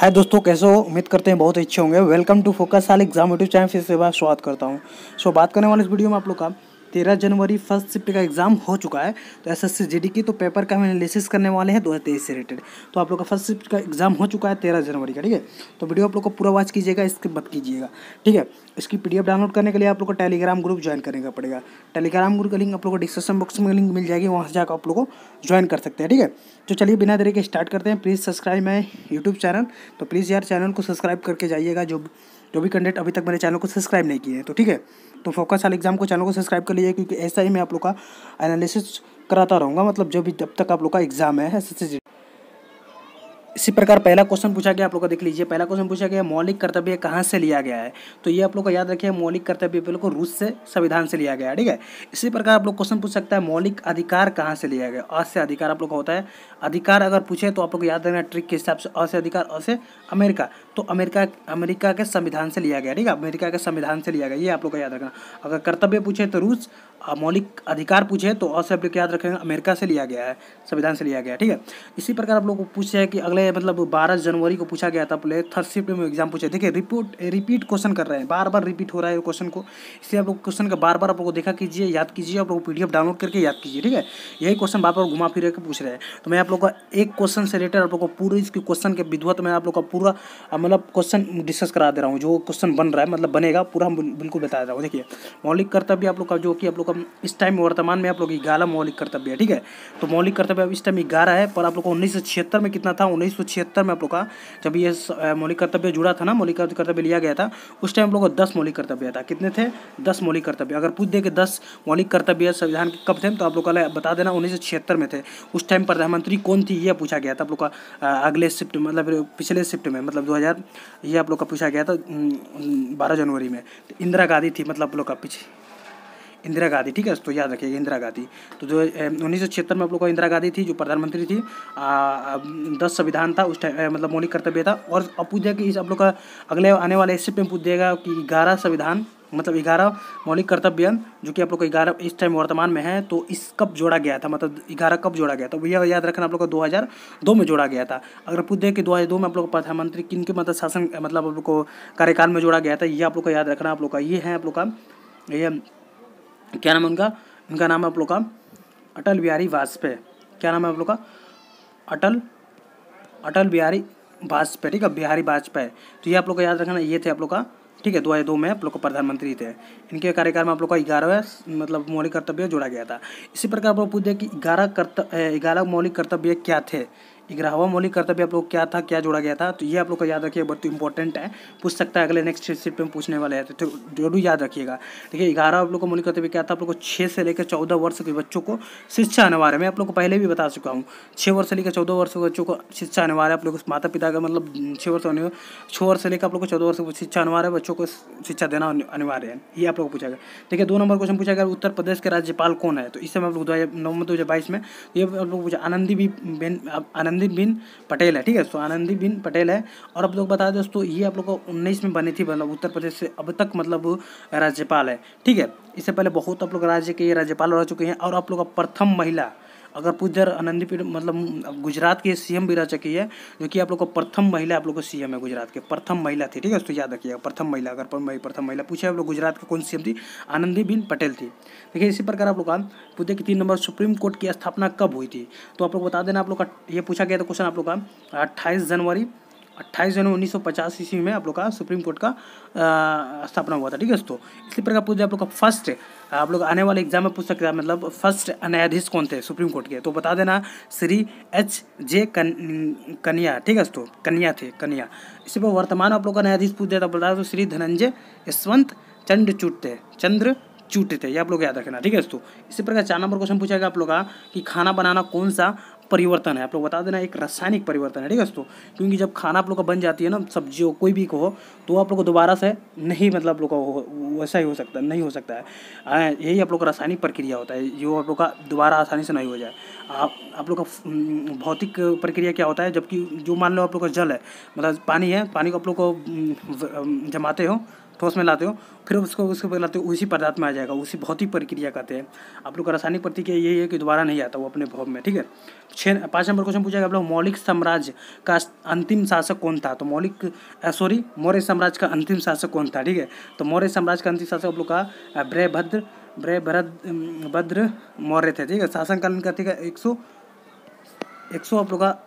हाय दोस्तों कैसे हो उम्मीद करते हैं बहुत अच्छे होंगे वेलकम टू फोकस साल एग्जाम यूट्यूब चैनल फिर से बार स्वागत करता हूं सो so, बात करने वाले इस वीडियो में आप लोग का तेरह जनवरी फर्स्ट शिफ्ट का एग्जाम हो चुका है तो एस एस की तो पेपर का हम एनालिसिस करने वाले हैं दो हज़ार तेईस से रिलेटेड तो आप लोग का फर्स्ट शिफ्ट का एग्जाम हो चुका है तेरह जनवरी का ठीक है तो वीडियो आप लोग को पूरा वॉच कीजिएगा इसके मत कीजिएगा ठीक है इसकी पी डाउनलोड करने के लिए आप लोग को टेलीग्राम ग्रुप ज्वाइन करने का पड़ेगा टेलीग्राम ग्रुप का लिंक आप लोग को डिस्क्रिप्शन बॉक्स में लिंक मिल जाएगी वहाँ से जाकर आप लोग को ज्वाइन कर सकते हैं ठीक है तो चलिए बिना देरी के स्टार्ट करते हैं please subscribe my YouTube channel तो प्लीज़ यार चैनल को सब्सक्राइब करके जाइएगा जो जो भी कंटेंट अभी तक मेरे चैनल को सब्सक्राइब नहीं किए हैं तो ठीक है तो फोकस वाले एग्जाम को चैनल को सब्सक्राइब कर लीजिए क्योंकि ऐसा ही मैं आप लोग का एनालिसिस कराता रहूँगा मतलब जो भी जब तक आप लोग का एग्जाम है एस इसी प्रकार पहला क्वेश्चन पूछा गया आप लोग का देख लीजिए पहला क्वेश्चन पूछा गया मौलिक कर्तव्य कहाँ से लिया गया है तो ये आप लोग को याद रखिए मौलिक कर्तव्य बिल्कुल रूस से संविधान से लिया गया है ठीक है इसी प्रकार आप लोग क्वेश्चन पूछ सकता है मौलिक अधिकार कहाँ से लिया गया अस्य से अधिकार आप लोग का होता है अधिकार अगर पूछे तो आप लोग याद रखना ट्रिक के हिसाब से अ से अधिकार अ से अमेरिका तो अमेरिका अमेरिका के संविधान से लिया गया ठीक है अमेरिका के संविधान से लिया गया ये आप लोग का याद रखना अगर कर्तव्य पूछे तो रूस मौलिक अधिकार पूछे तो अ शब्द याद रखें अमेरिका से लिया गया है संविधान से लिया गया ठीक है इसी प्रकार आप लोग को पूछे हैं कि अगले मतलब बारह जनवरी को पूछा गया था पहले थर्ड शिफ्ट में एग्जाम पूछे देखिए रिपोर्ट रिपीट क्वेश्चन कर रहे हैं बार बार रिपीट हो रहा है क्वेश्चन को इसलिए आप लोग क्वेश्चन का बार बार आप लोग को देखा कीजिए याद कीजिए आप लोग पी डाउनलोड करके याद कीजिए ठीक है यही क्वेश्चन बार बार घुमा फिर के पूछ रहे हैं तो मैं आप लोग का एक क्वेश्चन से रिलेटेड आप लोग को पूरे इसके क्वेश्चन के विधवत में आप लोग का पूरा मतलब क्वेश्चन डिस्कस करा दे रहा हूँ जो क्वेश्चन बन रहा है मतलब बनेगा पूरा हम बिल्कुल बता दे रहा हूँ देखिए मौलिक कर्तव्य आप लोग का जो कि आप लोग का इस टाइम वर्तमान में आप लोग ग्यारह मौलिक कर्तव्य है ठीक है तो मौलिक कर्तव्य अब इस टाइम ग्यारह है पर आप लोग को उन्नीस में कितना था उन्नीस में आप लोग का जब ये मौलिक कर्तव्य जुड़ा था ना मौलिक कर्तव्य लिया गया था उस टाइम आप लोग को दस मौलिक कर्तव्य था कितने थे दस मौलिक कर्तव्य अगर पूछ दे कि दस मौलिक कर्तव्य संविधान के कब थे तो आप लोग का बता देना उन्नीस में थे उस टाइम प्रधानमंत्री कौन थी ये पूछा गया था आप लोग का अगले शिफ्ट मतलब पिछले शिफ्ट में मतलब दो ये आप लोग का पूछा गया था बारह जनवरी में तो इंदिरा गांधी थी मतलब आप लोग का पीछे इंदिरा गांधी ठीक है तो याद रखिएगा इंदिरा गांधी तो जो उन्नीस सौ छिहत्तर में आप लोग का इंदिरा गांधी थी जो प्रधानमंत्री थी आ, दस संविधान था उस टाइम मतलब मौलिक कर्तव्य था और अब पूछ दिया कि इस आप लोग का अगले आने वाले हिस्से में पूछ दिएगा कि ग्यारह संविधान मतलब ग्यारह मौलिक कर्तव्य जो कि आप लोग का ग्यारह इस टाइम वर्तमान में है तो इस कब जोड़ा गया था मतलब ग्यारह कब जोड़ा गया था भैया याद रखना आप लोग को दो में जोड़ा गया था अगर पूछ दे कि दो में आप लोग प्रधानमंत्री किन के मतलब शासन मतलब आप लोग को कार्यकाल में जोड़ा गया था ये आप लोग को याद रखना आप लोग का ये है आप लोग का ये क्या नाम है उनका उनका नाम है आप लोग का अटल बिहारी वाजपेयी क्या नाम है आप लोग का अटल अटल बिहारी वाजपेयी ठीक है बिहारी वाजपेयी तो ये आप लोग का याद रखना ये थे आप लोग का ठीक है दो हज़ार दो में आप लोग को प्रधानमंत्री थे इनके कार्यकाल में आप लोग का ग्यारहवें मतलब मौलिक कर्तव्य जोड़ा गया था इसी प्रकार आप लोग पूछ पूछते कि ग्यारह कर्तव्य ग्यारह मौलिक कर्तव्य क्या थे हवा मौलिक कर्तव्य आप लोग क्या था क्या जोड़ा गया था तो ये आप लोग का याद रखिए बहुत इंपॉर्टेंट है पूछ सकता है अगले नेक्स्ट सीट में पूछने वाले हैं तो जरूर याद रखिएगा ठीक है ग्यारह आप लोग का मौलिक कर्तव्य क्या था आप लोग को छः से लेकर चौदह वर्ष के बच्चों को शिक्षा अनिवार्य मैं आप लोग को पहले भी बता चुका हूँ छः वर्ष से लेकर चौदह वर्ष के बच्चों को शिक्षा अनिवार्य आप लोग माता पिता का मतलब छः वर्ष छः वर्ष से लेकर आप लोग को चौदह वर्ष को शिक्षा अनिवार्य है बच्चों को शिक्षा देना अनिवार्य है ये आप लोग को पूछा गया ठीक है दो नंबर क्वेश्चन पूछा गया उत्तर प्रदेश के राज्यपाल कौन है तो इस समय आप लोग दो नवंबर दो हज़ार बाईस में ये आप लोग पूछा आनंदी भी बेन आनंद आनंदी बिन पटेल है ठीक है सो आनंदी बिन पटेल है और आप लोग बता दें दोस्तों ये आप लोग को उन्नीस में बनी थी मतलब उत्तर प्रदेश से अब तक मतलब राज्यपाल है ठीक है इससे पहले बहुत आप लोग राज्य के राज्यपाल रह चुके हैं और आप लोग का प्रथम महिला अगर पूछर आनंदी पीठ मतलब गुजरात के सीएम भी रह चुकी है जो कि आप लोग को प्रथम महिला आप लोग को सीएम है गुजरात के प्रथम महिला थी ठीक है उसको याद रखिएगा प्रथम महिला अगर प्रथम महिला पूछे आप लोग गुजरात के कौन सी थी आनंदीबेन पटेल थी देखिए इसी प्रकार आप लोग का पूछे कि तीन नंबर सुप्रीम कोर्ट की स्थापना कब हुई थी तो आप लोग बता देना आप लोग का ये पूछा गया था क्वेश्चन आप लोग का अट्ठाईस जनवरी अट्ठाईस जनवरी उन्नीस सौ पचास ईस्वी में आप लोग का सुप्रीम कोर्ट का स्थापना हुआ था ठीक है दोस्तों इसी प्रकार पूछ आप लोग का फर्स्ट आप लोग आने वाले एग्जाम में पूछ सकते हैं मतलब फर्स्ट न्यायाधीश कौन थे सुप्रीम कोर्ट के तो बता देना श्री एच जे कन, कन्या ठीक है दोस्तों कन्या थे कन्या इसी पर वर्तमान आप लोग का न्यायाधीश पूछ दिया था बता दो श्री धनंजय यशवंत चंद्रचूट थे चंद्र चूटे थे ये आप लोग याद रखना ठीक है दोस्तों इसी प्रकार चार नंबर क्वेश्चन पूछा गया आप लोग का कि खाना बनाना कौन सा परिवर्तन है आप लोग बता देना एक रासायनिक परिवर्तन है ठीक है दोस्तों क्योंकि जब खाना आप लोग का बन जाती है ना सब्जी हो कोई भी हो तो आप लोग को दोबारा से नहीं मतलब आप लोग का वैसा ही हो सकता नहीं हो सकता है यही आप लोग का रासायनिक प्रक्रिया होता है जो आप लोग का दोबारा आसानी से नहीं हो जाए आप आप लोग का हम्म, भौतिक प्रक्रिया क्या होता है जबकि जो मान लो आप लोग का जल है मतलब पानी है पानी को आप लोग को हम्म, जमाते हो ठोस तो में लाते हो फिर उसको उसके ऊपर लाते हो उसी पदार्थ में आ जाएगा उसी भौतिक प्रक्रिया कहते हैं आप लोग का रासायनिक प्रतिक्रिया यही है कि दोबारा नहीं आता वो अपने भव में ठीक है छः पाँच नंबर क्वेश्चन पूछा गया आप लोग मौलिक साम्राज्य का अंतिम शासक कौन था तो मौलिक सॉरी मौर्य साम्राज्य का अंतिम शासक कौन था ठीक है तो मौर्य साम्राज्य का अंतिम शासक आप लोग का ब्रयभद्र ब्रयभद्र भद्र मौर्य थे ठीक है शासनकालीन का ठीक है एक सौ एक सौ आप लोग का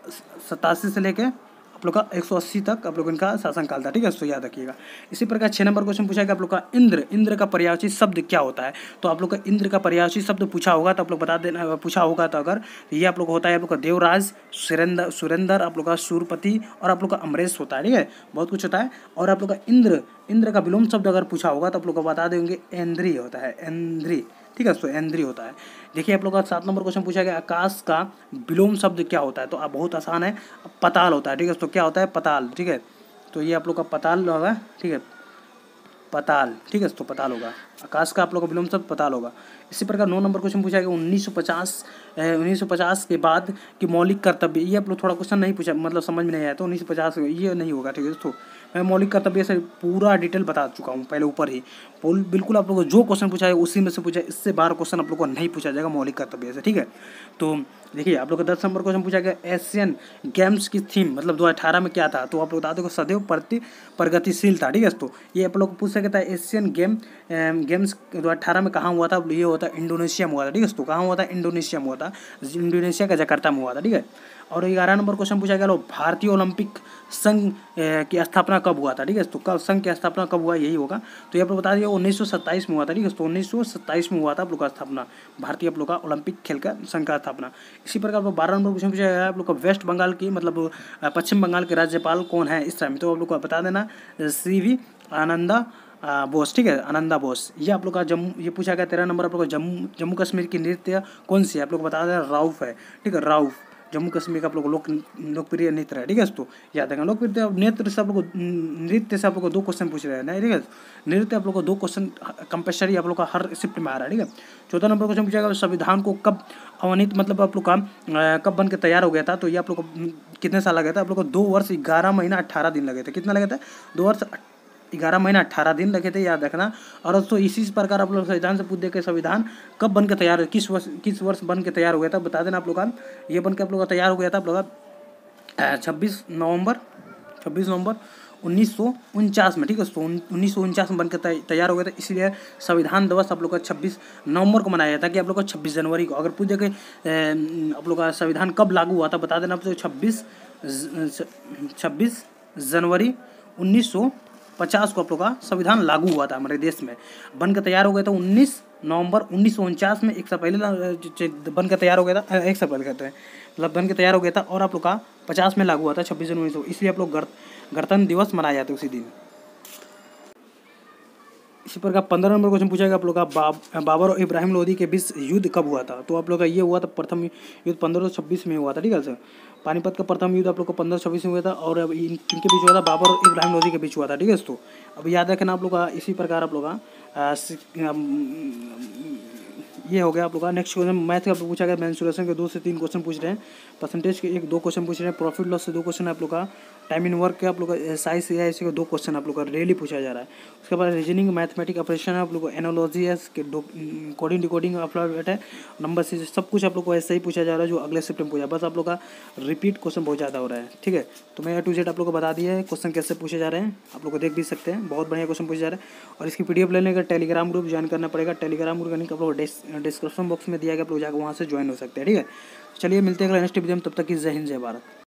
सतासी से लेकर आप लोग का 180 तक आप लोग इनका शासनकाल था ठीक है तो याद रखिएगा इसी प्रकार छः नंबर क्वेश्चन पूछा गया आप लोग का इंद्र इंद्र का पर्यायवाची शब्द क्या होता है तो आप लोग का इंद्र का पर्यायवाची शब्द पूछा होगा तो आप लोग बता देना पूछा होगा तो अगर ये आप लोग होता है आप लोग का देवराज सुरेंद्र सुरेंद्र आप लोग का सूरपति और आप लोग का अमरेश होता है ठीक है बहुत कुछ होता है और आप लोग का इंद्र इंद्र का विलोम शब्द अगर पूछा होगा तो आप लोग को बता देंगे इंद्री होता है इंद्री ठीक है सो एंद्री होता है देखिए आप लोग का सात नंबर क्वेश्चन पूछा गया आकाश का विलोम शब्द क्या होता है तो अब बहुत आसान है पताल होता है ठीक है तो क्या होता है पताल ठीक है तो ये आप लोग का पताल होगा ठीक है पताल ठीक है तो पताल होगा आकाश का आप लोग का विलोम शब्द पताल होगा इसी प्रकार नौ नंबर क्वेश्चन पूछा गया उन्नीस सौ पचास उन्नीस सौ पचास के बाद कि मौलिक कर्तव्य ये आप लोग थोड़ा क्वेश्चन नहीं पूछा मतलब समझ में नहीं आया तो उन्नीस सौ पचास ये नहीं होगा ठीक है दोस्तों मैं मौलिक कर्तव्य से पूरा डिटेल बता चुका हूँ पहले ऊपर ही बिल्कुल आप लोगों को जो क्वेश्चन पूछा है उसी में से पूछा इससे बाहर क्वेश्चन आप लोग को नहीं पूछा जाएगा मौलिक कर्तव्य से ठीक है तो देखिए आप लोग का दस नंबर क्वेश्चन पूछा गया एशियन गेम्स की थीम मतलब दो में क्या था तो आप लोग बता दो सदैव प्रति प्रगतिशील था ठीक है दोस्तों ये आप लोग पूछ सकता है एशियन गेम गेम्स दो में कहाँ हुआ था ये हुआ था इंडोनेशिया में हुआ था ठीक है तो कहाँ हुआ था इंडोनेशिया में हुआ था इंडोनेशिया का जकार्ता में हुआ था ठीक है और ग्यारह नंबर क्वेश्चन पूछा गया लो भारतीय ओलंपिक संघ की स्थापना कब हुआ था ठीक है तो कब संघ की स्थापना कब हुआ यही होगा तो यहाँ पर बता दिए उन्नीस में हुआ था ठीक है तो उन्नीस में हुआ था आप लोग का स्थापना भारतीय आप लोग का ओलंपिक खेल का संघ का स्थापना इसी प्रकार आप लोग बारह नंबर क्वेश्चन पूछा गया आप लोग का वेस्ट बंगाल की मतलब पश्चिम बंगाल के राज्यपाल कौन है इस टाइम तो आप लोग को बता देना सी वी आनंदा बोस ठीक है आनंदा बोस ये आप लोग का जम्मू ये पूछा गया तेरह नंबर आप लोग का जम्मू जम्मू कश्मीर की नृत्य कौन सी है आप लोग बता दें राउफ है ठीक है राउफ जम्मू कश्मीर का आप लोग लोक लोकप्रिय नृत्य है ठीक है तो याद रखें लोकप्रिय नेत्र से आप लोग नृत्य से आप लोग को दो क्वेश्चन पूछ रहे हैं ना ठीक है नृत्य आप लोग को दो क्वेश्चन कंपल्सरी आप लोग का हर शिफ्ट में आ रहा है ठीक है चौथा नंबर क्वेश्चन पूछा गया संविधान को कब अवनित मतलब आप लोग का कब बन के तैयार हो गया था तो ये आप लोग को कितने साल लगे था आप लोग को दो वर्ष ग्यारह महीना अट्ठारह दिन लगे थे कितना लगे थे दो वर्ष ग्यारह महीना अट्ठारह दिन रखे थे याद रखना और दोस्तों इसी प्रकार आप लोग संविधान से पूछ देखे के संविधान कब बन के तैयार किस वर्ष किस वर्ष बन के तैयार हो गया था बता देना आप लोग का ये बन के आप लोग का तैयार हो गया था आप लोग का छब्बीस नवंबर छब्बीस नवंबर उन्नीस सौ उनचास में ठीक है दोस्तों उन्नीस सौ उनचास में बनकर तैयार हो गया था इसलिए संविधान दिवस आप लोग का छब्बीस नवंबर को मनाया जाता है कि आप लोग का छब्बीस जनवरी को अगर पूछ कि आप लोग का संविधान कब लागू हुआ था बता देना आप लोग छब्बीस छब्बीस जनवरी उन्नीस सौ पचास को आप लोग का संविधान लागू हुआ था हमारे देश में बनकर तैयार हो गया था उन्नीस नवंबर उन्नीस में एक साल पहले बनकर तैयार हो गया था एक साल पहले कहते हैं मतलब बनकर तैयार हो गया था और आप लोग का पचास में लागू हुआ था छब्बीस जनवरी सौ इसलिए आप लोग गणतंत्र दिवस मनाया जाता है उसी दिन इसी प्रकार पंद्रह नंबर क्वेश्चन पूछा गया आप लोग का बाब, बाबर और इब्राहिम लोधी के बीच युद्ध कब हुआ था तो आप लोग का ये हुआ था प्रथम युद्ध पंद्रह सौ छब्बीस में हुआ था ठीक है सर पानीपत का प्रथम युद्ध आप लोग को पंद्रह छब्बीस में हुआ था और अब इनके बीच हुआ था बाबर और इब्राहिम लोधी के बीच हुआ था ठीक है दोस्तों अब याद रखना आप लोग का इसी प्रकार आप लोग का ये हो गया आप लोग का नेक्स्ट क्वेश्चन मैथ का पूछा गया मैं के दो से तीन क्वेश्चन पूछ रहे हैं परसेंटेज के एक दो क्वेश्चन पूछ रहे हैं प्रॉफिट लॉस से दो क्वेश्चन आप लोग का टाइम इन वर्क के आप लोग का साइज या ऐसे दो क्वेश्चन आप लोग का रेली पूछा जा रहा है उसके बाद रीजनिंग मैथमेटिक ऑपरेशन आप लोग को एनोलॉजी है कोडिंग डिकोडिंग आप है नंबर से सब कुछ आप लोग को ऐसे ही पूछा जा रहा है जो अगले शिफ्ट में पूछा बस आप लोग का रिपीट क्वेश्चन बहुत ज़्यादा हो रहा है ठीक है तो मैं टू जेड आप लोग को बता दिया है क्वेश्चन कैसे पूछे जा रहे हैं आप लोग को देख भी सकते हैं बहुत बढ़िया क्वेश्चन पूछे जा रहे हैं और इसकी पी लेने का टेलीग्राम ग्रुप ज्वाइन करना पड़ेगा टेलीग्राम ग्रुप यानी आप लोग डिस्क्रिप्शन बॉक्स में दिया गया आप लोग जाकर वहाँ से ज्वाइन हो सकते हैं ठीक है चलिए मिलते हैं अगला नेक्स्ट वीडियो में तब तक की जय हिंद जय भारत